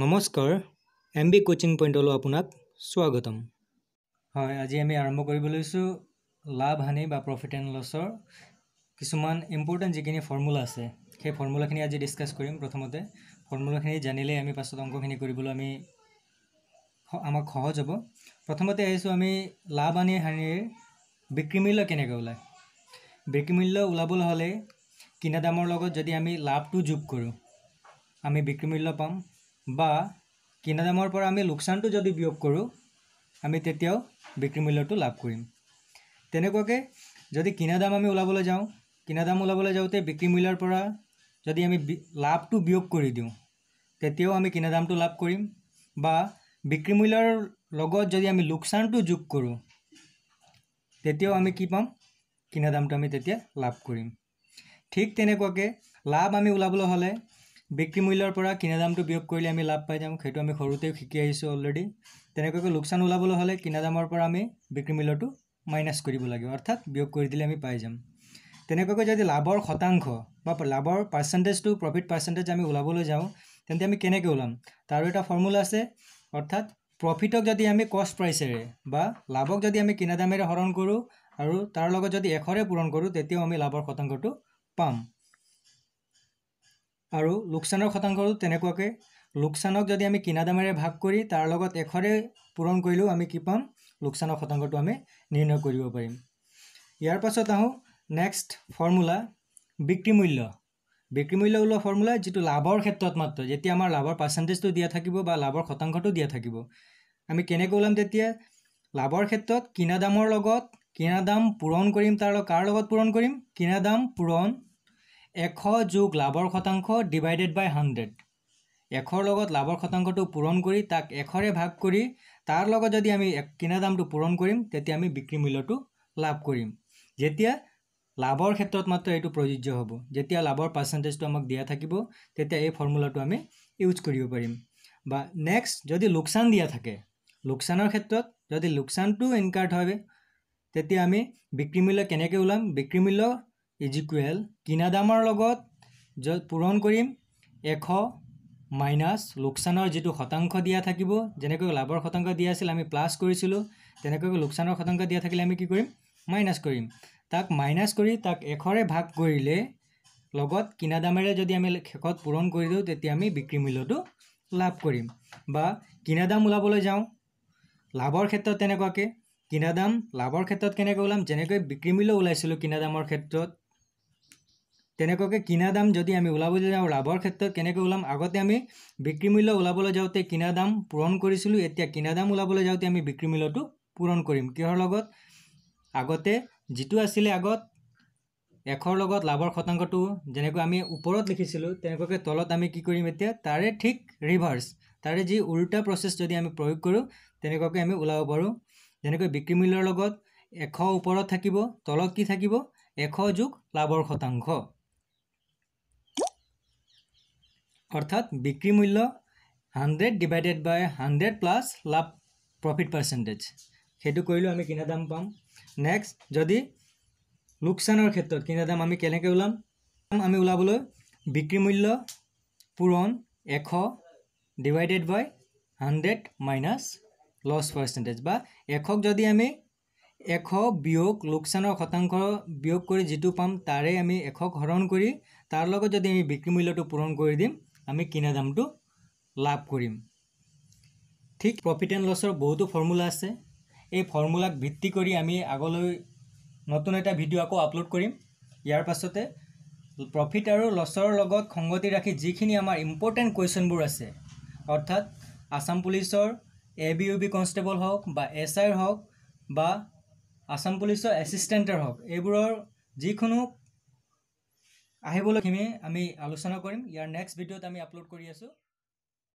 নমস্কাৰ M B coaching পইণ্টলৈ আপোনাক স্বাগতম হয় আজি আমি আৰম্ভ কৰিব লৈছোঁ লাভ হানি বা প্ৰফিট এণ্ড লছৰ কিছুমান ইম্পৰ্টেণ্ট যিখিনি ফৰ্মুলা আছে সেই ফৰ্মুলাখিনি আজি ডিছকাছ কৰিম প্ৰথমতে ফৰ্মুলাখিনি জানিলেই আমি পাছত অংকখিনি কৰিবলৈ আমি আমাক সহজ হ'ব প্ৰথমতে আহিছোঁ আমি লাভ আনি হানিৰ বিক্ৰী মূল্য কেনেকৈ ওলায় বিক্ৰী মূল্য ওলাবলৈ হ'লে কিনা দামৰ লগত যদি আমি লাভটো যোগ কৰোঁ আমি বিক্ৰী মূল্য পাম বা কিনা দামৰ পৰা আমি লোকচানটো যদি বিয়োগ কৰোঁ আমি তেতিয়াও বিক্ৰী মূল্যটো লাভ কৰিম তেনেকুৱাকৈ যদি কিনা দাম আমি ওলাবলৈ যাওঁ কিনা দাম ওলাবলৈ যাওঁতে বিক্ৰী মূল্যৰ পৰা যদি আমি লাভটো বিয়োগ কৰি দিওঁ তেতিয়াও আমি কিনা দামটো লাভ কৰিম বা বিক্ৰী মূল্যৰ লগত যদি আমি লোকচানটো যোগ কৰোঁ তেতিয়াও আমি কি পাম কিনা দামটো আমি তেতিয়া লাভ কৰিম ঠিক তেনেকুৱাকৈ লাভ আমি ওলাবলৈ হ'লে বিক্ৰী মূল্যৰ পৰা কিনা দামটো বিয়োগ কৰিলে আমি লাভ পাই যাম সেইটো আমি সৰুতেও শিকি আহিছোঁ অলৰেডি তেনেকুৱাকৈ লোকচান ওলাবলৈ হ'লে কিনা দামৰ পৰা আমি বিক্ৰী মূল্যটো মাইনাছ কৰিব লাগিব অৰ্থাৎ বিয়োগ কৰি দিলে আমি পাই যাম তেনেকুৱাকৈ যদি লাভৰ শতাংশ বা লাভৰ পাৰ্চেণ্টেজটো প্ৰফিট পাৰ্চেণ্টেজ আমি ওলাবলৈ যাওঁ তেন্তে আমি কেনেকৈ ওলাম তাৰো এটা ফৰ্মুলা আছে অৰ্থাৎ প্ৰফিটক যদি আমি কষ্ট প্ৰাইচেৰে বা লাভক যদি আমি কিনা দামেৰে হৰণ কৰোঁ আৰু তাৰ লগত যদি এশৰে পূৰণ কৰোঁ তেতিয়াও আমি লাভৰ শতাংশটো পাম আৰু লোকচানৰ শতাংশটো তেনেকুৱাকৈ লোকচানক যদি আমি কিনা দামেৰে ভাগ কৰি তাৰ লগত এশৰে পূৰণ কৰিলেও আমি কি পাম লোকচানৰ শতাংশটো আমি নিৰ্ণয় কৰিব পাৰিম ইয়াৰ পাছত আহোঁ নেক্সট ফৰ্মুলা বিক্ৰী মূল্য বিক্ৰী মূল্য ওলোৱা ফৰ্মুলা যিটো লাভৰ ক্ষেত্ৰত মাত্ৰ যেতিয়া আমাৰ লাভৰ পাৰ্চেণ্টেজটো দিয়া থাকিব বা লাভৰ শতাংশটো দিয়া থাকিব আমি কেনেকৈ ওলাম তেতিয়া লাভৰ ক্ষেত্ৰত কিনা দামৰ লগত কিনা দাম পূৰণ কৰিম তাৰ লগত কাৰ লগত পূৰণ কৰিম কিনা দাম পূৰণ এশ যোগ লাভৰ শতাংশ ডিভাইডেড বাই হাণ্ড্ৰেড এশৰ লগত লাভৰ শতাংশটো পূৰণ কৰি তাক এশৰে ভাগ কৰি তাৰ লগত যদি আমি কিনা দামটো পূৰণ কৰিম তেতিয়া আমি বিক্ৰী মূল্যটো লাভ কৰিম যেতিয়া লাভৰ ক্ষেত্ৰত মাত্ৰ এইটো প্ৰযোজ্য হ'ব যেতিয়া লাভৰ পাৰ্চেণ্টেজটো আমাক দিয়া থাকিব তেতিয়া এই ফৰ্মুলাটো আমি ইউজ কৰিব পাৰিম বা নেক্সট যদি লোকচান দিয়া থাকে লোকচানৰ ক্ষেত্ৰত যদি লোকচানটো ইনকাৰ্ড হয় তেতিয়া আমি বিক্ৰী মূল্য কেনেকৈ ওলাম বিক্ৰী মূল্য ইজ ইকুৱেল কিনা দামৰ লগত পূৰণ কৰিম এশ মাইনাছ লোকচানৰ যিটো শতাংশ দিয়া থাকিব যেনেকৈ লাভৰ শতাংশ দিয়া আছিল আমি প্লাছ কৰিছিলোঁ তেনেকৈ লোকচানৰ শতাংশ দিয়া থাকিলে আমি কি কৰিম মাইনাছ কৰিম তাক মাইনাছ কৰি তাক এশৰে ভাগ কৰিলে লগত কিনা দামেৰে যদি আমি শেষত পূৰণ কৰি দিওঁ তেতিয়া আমি বিক্ৰী মূল্যটো লাভ কৰিম বা কিনা দাম ওলাবলৈ যাওঁ লাভৰ ক্ষেত্ৰত তেনেকুৱাকৈ কিনা দাম লাভৰ ক্ষেত্ৰত কেনেকৈ ওলাম যেনেকৈ বিক্ৰী মূল্য ওলাইছিলোঁ কিনা দামৰ ক্ষেত্ৰত তেনেকুৱাকৈ কিনা দাম যদি আমি ওলাবলৈ যাওঁ লাভৰ ক্ষেত্ৰত কেনেকৈ ওলাম আগতে আমি বিক্ৰী মূল্য ওলাবলৈ যাওঁতে কিনা দাম পূৰণ কৰিছিলোঁ এতিয়া কিনা দাম ওলাবলৈ যাওঁতে আমি বিক্ৰী মূল্যটো পূৰণ কৰিম কিহৰ লগত আগতে যিটো আছিলে আগত এশৰ লগত লাভৰ শতাংশটো যেনেকৈ আমি ওপৰত লিখিছিলোঁ তেনেকুৱাকৈ তলত আমি কি কৰিম এতিয়া তাৰে ঠিক ৰিভাৰ্চ তাৰে যি উল্টা প্ৰচেছ যদি আমি প্ৰয়োগ কৰোঁ তেনেকুৱাকৈ আমি ওলাব পাৰোঁ যেনেকৈ বিক্ৰী মূল্যৰ লগত এশ ওপৰত থাকিব তলত কি থাকিব এশ যোগ লাভৰ শতাংশ অৰ্থাৎ বিক্ৰি মূল্য hundred divided by hundred plus লাভ প্ৰফিট পাৰ্সেন্টেজ সেইটো কৰিলোঁ আমি কিনা দাম পাম নেক্সট যদি লোকচানৰ ক্ষেত্ৰত কিনা দাম আমি কেনেকৈ ওলাম আমি ওলাবলৈ বিক্ৰী মূল্য পূৰণ এশ divided by hundred minus loss percentage বা এশক যদি আমি এশ বিয়োগ লোকচানৰ শতাংশ বিয়োগ কৰি যিটো পাম তাৰে আমি এশক হৰণ কৰি তাৰ লগত যদি আমি বিক্ৰী মূল্যটো পূৰণ কৰি দিম আমি কিনা দামটো লাভ কৰিম ঠিক প্ৰফিট এণ্ড লছৰ বহুতো ফৰ্মুলা আছে এই ফৰ্মুলাক ভিত্তি কৰি আমি আগলৈ নতুন এটা ভিডিঅ' আকৌ আপলোড কৰিম ইয়াৰ পাছতে প্ৰফিট আৰু লছৰ লগত সংগতি ৰাখি যিখিনি আমাৰ ইম্পৰ্টেণ্ট কুৱেশ্যনবোৰ আছে অৰ্থাৎ আসাম পুলিচৰ A B U B constable হওক বা এছ আইৰ হওক বা আছাম পুলিচৰ এছিষ্টেণ্টৰ হওক এইবোৰৰ যিকোনো আহিবলৈখিনি আমি আলোচনা কৰিম ইয়াৰ নেক্সট ভিডিঅ'ত আমি আপলোড কৰি আছোঁ